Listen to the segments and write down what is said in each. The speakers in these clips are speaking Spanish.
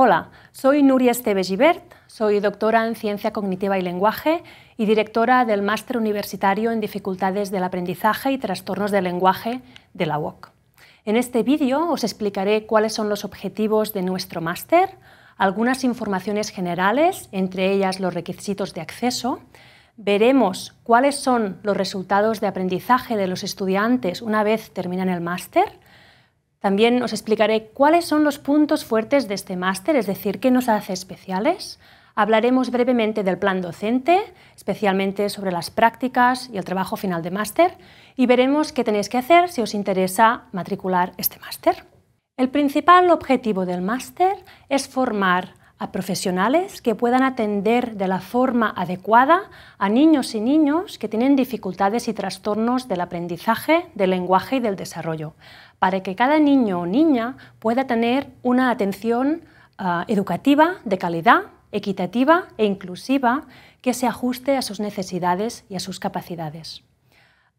Hola, soy Nuria Esteves Gibert, soy doctora en Ciencia Cognitiva y Lenguaje y directora del Máster Universitario en Dificultades del Aprendizaje y Trastornos del Lenguaje de la UOC. En este vídeo os explicaré cuáles son los objetivos de nuestro máster, algunas informaciones generales, entre ellas los requisitos de acceso. Veremos cuáles son los resultados de aprendizaje de los estudiantes una vez terminan el máster. También os explicaré cuáles son los puntos fuertes de este máster, es decir, qué nos hace especiales. Hablaremos brevemente del plan docente, especialmente sobre las prácticas y el trabajo final de máster, y veremos qué tenéis que hacer si os interesa matricular este máster. El principal objetivo del máster es formar a profesionales que puedan atender de la forma adecuada a niños y niñas que tienen dificultades y trastornos del aprendizaje, del lenguaje y del desarrollo, para que cada niño o niña pueda tener una atención ah, educativa de calidad, equitativa e inclusiva que se ajuste a sus necesidades y a sus capacidades.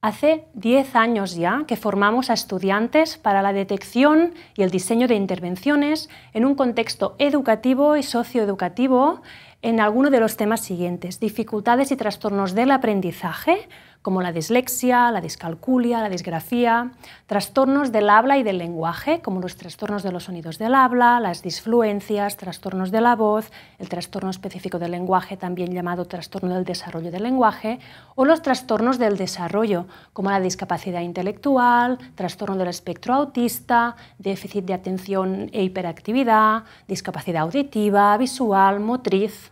Hace 10 años ya que formamos a estudiantes para la detección y el diseño de intervenciones en un contexto educativo y socioeducativo en alguno de los temas siguientes, dificultades y trastornos del aprendizaje, como la dislexia, la discalculia, la disgrafía, trastornos del habla y del lenguaje, como los trastornos de los sonidos del habla, las disfluencias, trastornos de la voz, el trastorno específico del lenguaje, también llamado trastorno del desarrollo del lenguaje, o los trastornos del desarrollo, como la discapacidad intelectual, trastorno del espectro autista, déficit de atención e hiperactividad, discapacidad auditiva, visual, motriz.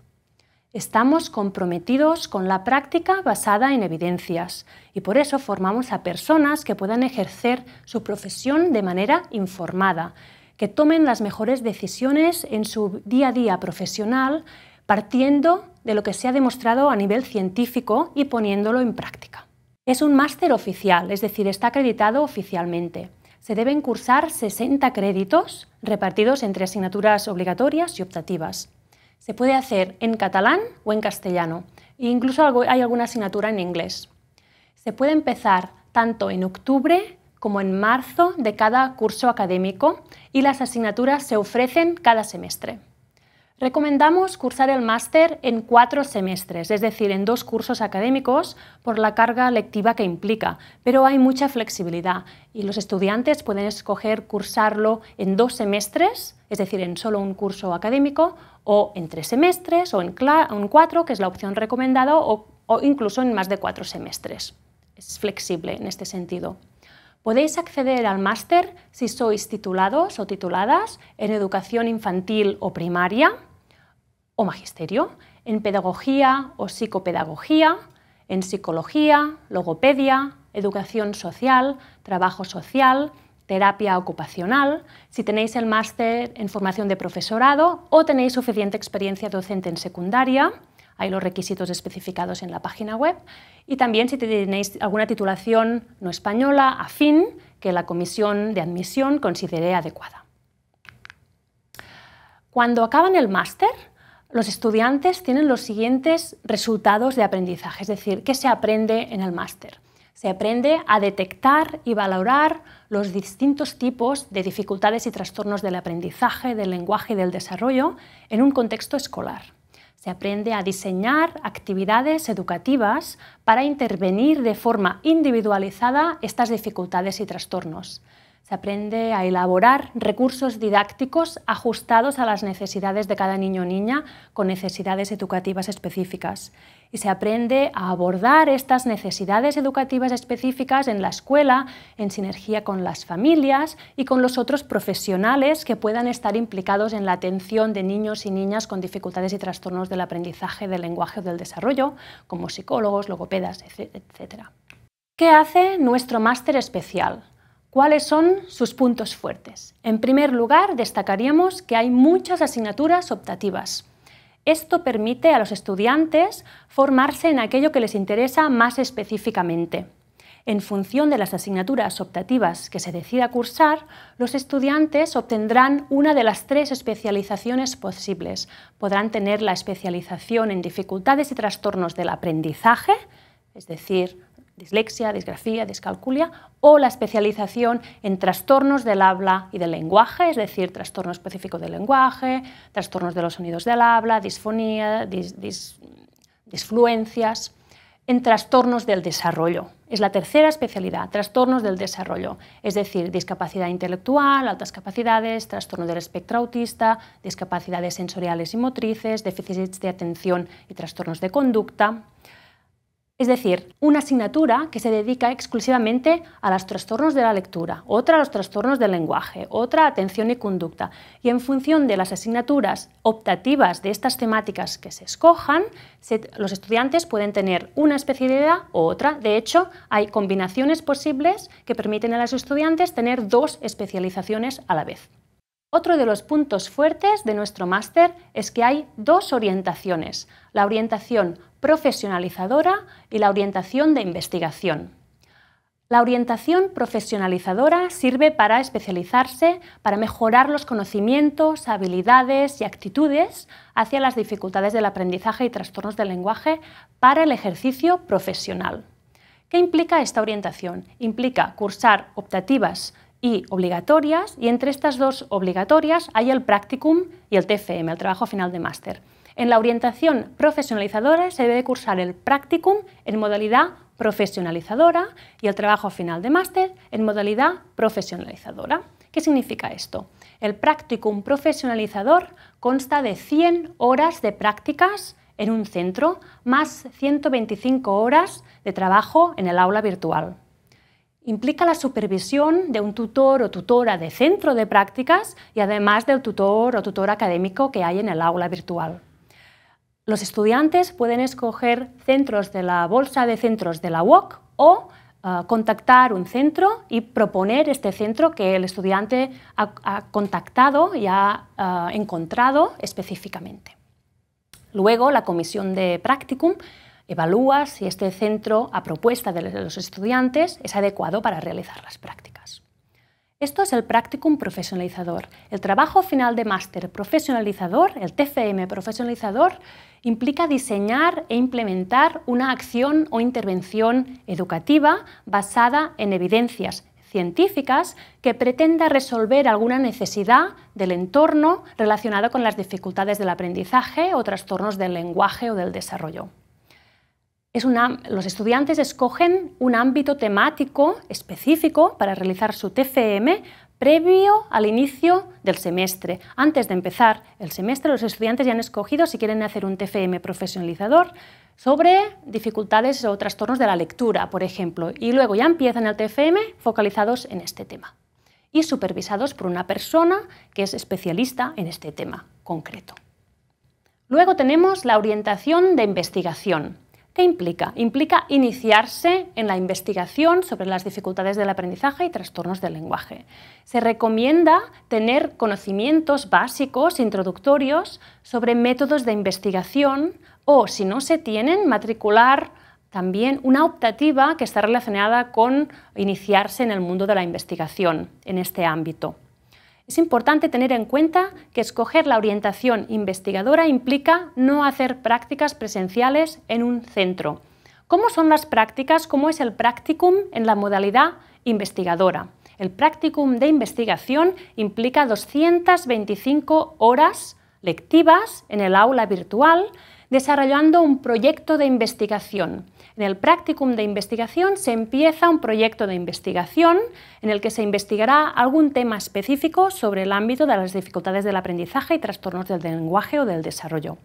Estamos comprometidos con la práctica basada en evidencias y por eso formamos a personas que puedan ejercer su profesión de manera informada, que tomen las mejores decisiones en su día a día profesional partiendo de lo que se ha demostrado a nivel científico y poniéndolo en práctica. Es un máster oficial, es decir, está acreditado oficialmente. Se deben cursar 60 créditos repartidos entre asignaturas obligatorias y optativas se puede hacer en catalán o en castellano, e incluso hay alguna asignatura en inglés. Se puede empezar tanto en octubre como en marzo de cada curso académico y las asignaturas se ofrecen cada semestre. Recomendamos cursar el máster en cuatro semestres, es decir, en dos cursos académicos por la carga lectiva que implica, pero hay mucha flexibilidad y los estudiantes pueden escoger cursarlo en dos semestres, es decir, en solo un curso académico, o en tres semestres, o en, cuatro, que es la opción recomendada, o incluso en más de cuatro semestres. Es flexible en este sentido. Podéis acceder al máster si sois titulados o tituladas en educación infantil o primaria o magisterio, en pedagogía o psicopedagogía, en psicología, logopedia, educación social, trabajo social, terapia ocupacional, si tenéis el máster en formación de profesorado o tenéis suficiente experiencia docente en secundaria, hay los requisitos especificados en la página web, y también si tenéis alguna titulación no española, afín, que la comisión de admisión considere adecuada. Cuando acaban el máster, los estudiantes tienen los siguientes resultados de aprendizaje, es decir, ¿qué se aprende en el máster? Se aprende a detectar y valorar los distintos tipos de dificultades y trastornos del aprendizaje, del lenguaje y del desarrollo en un contexto escolar. Se aprende a diseñar actividades educativas para intervenir de forma individualizada estas dificultades y trastornos. Se aprende a elaborar recursos didácticos ajustados a las necesidades de cada niño o niña con necesidades educativas específicas. Y se aprende a abordar estas necesidades educativas específicas en la escuela, en sinergia con las familias y con los otros profesionales que puedan estar implicados en la atención de niños y niñas con dificultades y trastornos del aprendizaje, del lenguaje o del desarrollo, como psicólogos, logopedas, etc. ¿Qué hace nuestro máster especial? ¿Cuáles son sus puntos fuertes? En primer lugar, destacaríamos que hay muchas asignaturas optativas. Esto permite a los estudiantes formarse en aquello que les interesa más específicamente. En función de las asignaturas optativas que se decida cursar, los estudiantes obtendrán una de las tres especializaciones posibles. Podrán tener la especialización en dificultades y trastornos del aprendizaje, es decir, dislexia, disgrafía, discalculia o la especialización en trastornos del habla y del lenguaje, es decir, trastorno específico del lenguaje, trastornos de los sonidos del habla, disfonía, disfluencias, en trastornos del desarrollo. Es la tercera especialidad, trastornos del desarrollo, es decir, discapacidad intelectual, altas capacidades, trastorno del espectro autista, discapacidades sensoriales y motrices, déficits de atención y trastornos de conducta. Es decir, una asignatura que se dedica exclusivamente a los trastornos de la lectura, otra a los trastornos del lenguaje, otra a atención y conducta. Y en función de las asignaturas optativas de estas temáticas que se escojan, los estudiantes pueden tener una especialidad u otra. De hecho, hay combinaciones posibles que permiten a los estudiantes tener dos especializaciones a la vez. Otro de los puntos fuertes de nuestro máster es que hay dos orientaciones, la orientación profesionalizadora y la orientación de investigación. La orientación profesionalizadora sirve para especializarse, para mejorar los conocimientos, habilidades y actitudes hacia las dificultades del aprendizaje y trastornos del lenguaje para el ejercicio profesional. ¿Qué implica esta orientación? Implica cursar optativas y obligatorias y entre estas dos obligatorias hay el practicum y el TFM, el trabajo final de máster. En la orientación profesionalizadora se debe cursar el practicum en modalidad profesionalizadora y el trabajo final de máster en modalidad profesionalizadora. ¿Qué significa esto? El practicum profesionalizador consta de 100 horas de prácticas en un centro más 125 horas de trabajo en el aula virtual. Implica la supervisión de un tutor o tutora de centro de prácticas y además del tutor o tutor académico que hay en el aula virtual. Los estudiantes pueden escoger centros de la bolsa de centros de la UOC o eh, contactar un centro y proponer este centro que el estudiante ha, contactado y ha eh, encontrado específicamente. Luego, la comisión de practicum evalúa si este centro, a propuesta de los estudiantes, es adecuado para realizar las prácticas. Esto es el practicum profesionalizador. El trabajo final de máster profesionalizador, el TFM profesionalizador, implica diseñar e implementar una acción o intervención educativa basada en evidencias científicas que pretenda resolver alguna necesidad del entorno relacionada con las dificultades del aprendizaje o trastornos del lenguaje o del desarrollo. los estudiantes escogen un ámbito temático específico para realizar su TFM previo al inicio del semestre. Antes de empezar el semestre, los estudiantes ya han escogido si quieren hacer un TFM profesionalizador sobre dificultades o trastornos de la lectura, por ejemplo, y luego ya empiezan el TFM focalizados en este tema y supervisados por una persona que es especialista en este tema concreto. Luego tenemos la orientación de investigación. ¿Qué implica? Implica iniciarse en la investigación sobre las dificultades del aprendizaje y trastornos del lenguaje. Se recomienda tener conocimientos básicos, introductorios, sobre métodos de investigación o, si no se tienen, matricular también una optativa que está relacionada con iniciarse en el mundo de la investigación en este ámbito. Es importante tener en cuenta que escoger la orientación investigadora implica no hacer prácticas presenciales en un centro. ¿Cómo son las prácticas? ¿Cómo es el practicum en la modalidad investigadora? El practicum de investigación implica 225 horas lectivas en el aula virtual desarrollando un proyecto de investigación. En el practicum de investigación se empieza un proyecto de investigación en el que se investigará algún tema específico sobre el ámbito de las dificultades del aprendizaje y trastornos del lenguaje o del desarrollo.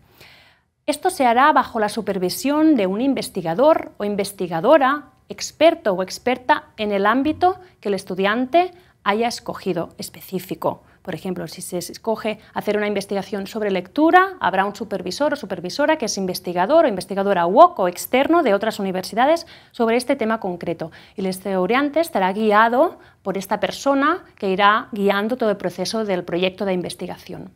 Esto se hará bajo la supervisión de un investigador o investigadora, experto o experta en el ámbito que el estudiante haya escogido específico. Por ejemplo, si se escoge hacer una investigación sobre lectura, habrá un supervisor o supervisora que es investigador o investigadora UOC o externo de otras universidades sobre este tema concreto. Y el estudiante estará guiado por esta persona que irá guiando todo el proceso del proyecto de investigación.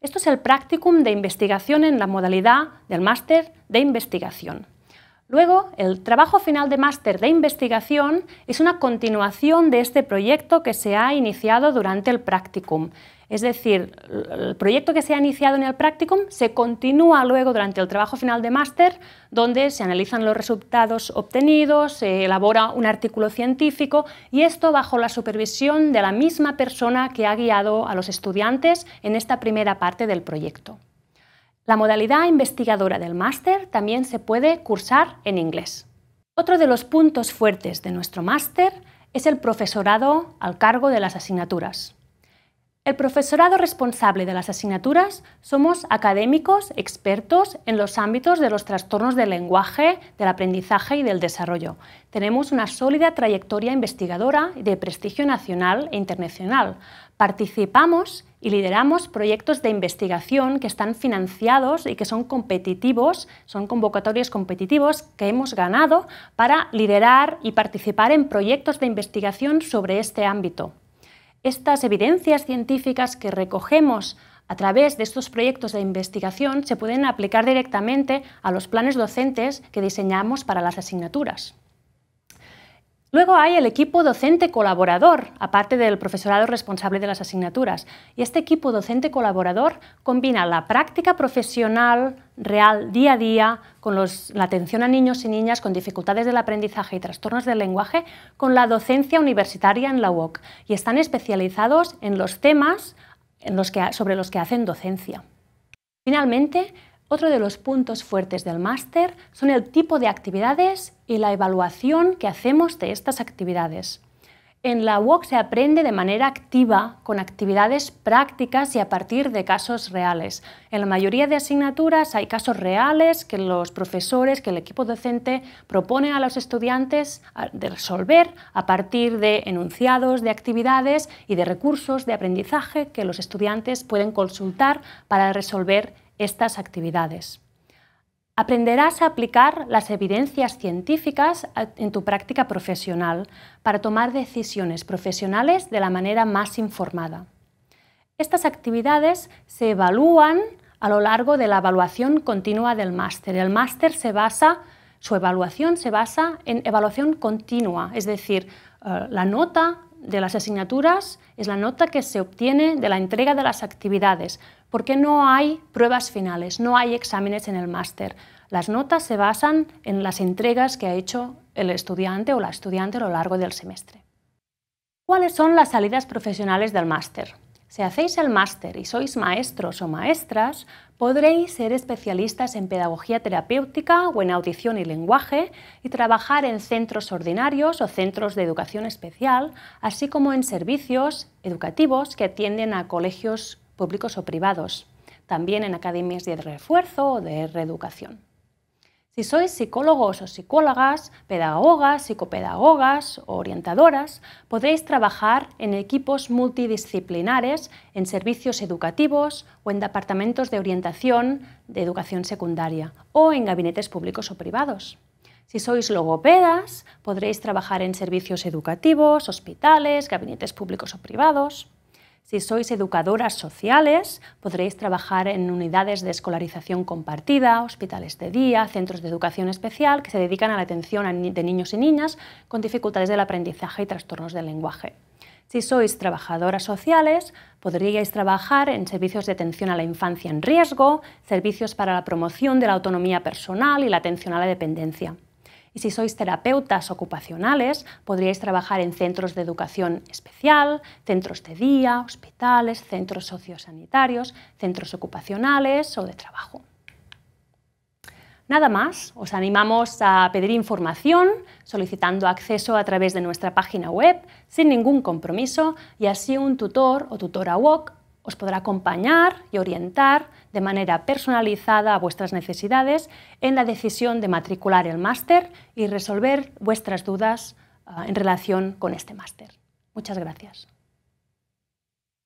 Esto es el practicum de investigación en la modalidad del máster de investigación. Luego, el trabajo final de máster de investigación es una continuación de este proyecto que se ha iniciado durante el practicum. Es decir, el proyecto que se ha iniciado en el practicum se continúa luego durante el trabajo final de máster, donde se analizan los resultados obtenidos, se elabora un artículo científico y esto bajo la supervisión de la misma persona que ha guiado a los estudiantes en esta primera parte del proyecto. La modalidad investigadora del máster también se puede cursar en inglés. Otro de los puntos fuertes de nuestro máster es el profesorado al cargo de las asignaturas. El profesorado responsable de las asignaturas somos académicos expertos en los ámbitos de los trastornos del lenguaje, del aprendizaje y del desarrollo. Tenemos una sólida trayectoria investigadora de prestigio nacional e internacional. Participamos y lideramos proyectos de investigación que están financiados y que son competitivos, son convocatorios competitivos que hemos ganado para liderar y participar en proyectos de investigación sobre este ámbito. Estas evidencias científicas que recogemos a través de estos proyectos de investigación se pueden aplicar directamente a los planes docentes que diseñamos para las asignaturas. Luego hay el equipo docente colaborador, aparte del profesorado responsable de las asignaturas. Y este equipo docente colaborador combina la práctica profesional real día a día con la atención a niños y niñas con dificultades del aprendizaje y trastornos del lenguaje con la docencia universitaria en la UOC y están especializados en los temas sobre los que hacen docencia. Finalmente, otro de los puntos fuertes del máster son el tipo de actividades y la evaluación que hacemos de estas actividades. En la UOC se aprende de manera activa, con actividades prácticas y a partir de casos reales. En la mayoría de asignaturas hay casos reales que los profesores, que el equipo docente propone a los estudiantes de resolver a partir de enunciados, de actividades y de recursos de aprendizaje que los estudiantes pueden consultar para resolver estas actividades. Aprenderás a aplicar las evidencias científicas eh, en tu práctica profesional para tomar decisiones profesionales de la manera más informada. Estas actividades se evalúan a lo largo de la evaluación continua del máster. El máster se basa, su evaluación se basa en evaluación continua, es decir, eh, la nota de las asignaturas es la nota que se obtiene de la entrega de las actividades, porque no hay pruebas finales, no hay exámenes en el máster. Las notas se basan en las entregas que ha hecho el estudiante o la estudiante a lo largo del semestre. ¿Cuáles son las salidas profesionales del máster? Si hacéis el máster y sois maestros o maestras, podréis ser especialistas en pedagogía terapéutica o en audición y lenguaje y trabajar en centros ordinarios o centros de educación especial, así como en servicios educativos que atienden a colegios públicos o privados, también en academias de refuerzo o de reeducación. Si sois psicólogos o psicólogas, pedagogas, psicopedagogas o orientadoras, podréis trabajar en equipos multidisciplinares, en servicios educativos o en departamentos de orientación de educación secundaria o en gabinetes públicos o privados. Si sois logopedas, podréis trabajar en servicios educativos, hospitales, gabinetes públicos o privados. Si sois educadoras sociales, podréis trabajar en unidades de escolarización compartida, hospitales de día, centros de educación especial que se dedican a la atención de niños y niñas con dificultades del aprendizaje y trastornos del lenguaje. Si sois trabajadoras sociales, podríais trabajar en servicios de atención a la infancia en riesgo, servicios para la promoción de la autonomía personal y la atención a la dependencia. Y si sois terapeutas ocupacionales, podríais trabajar en centros de educación especial, centros de día, hospitales, centros sociosanitarios, centros ocupacionales o de trabajo. Nada más, os animamos a pedir información solicitando acceso a través de nuestra página web sin ningún compromiso y así un tutor o tutora WOC os podrá acompañar y orientar de manera personalizada a vuestras necesidades en la decisión de matricular el máster y resolver vuestras dudas ah, en relación con este máster. Muchas gracias.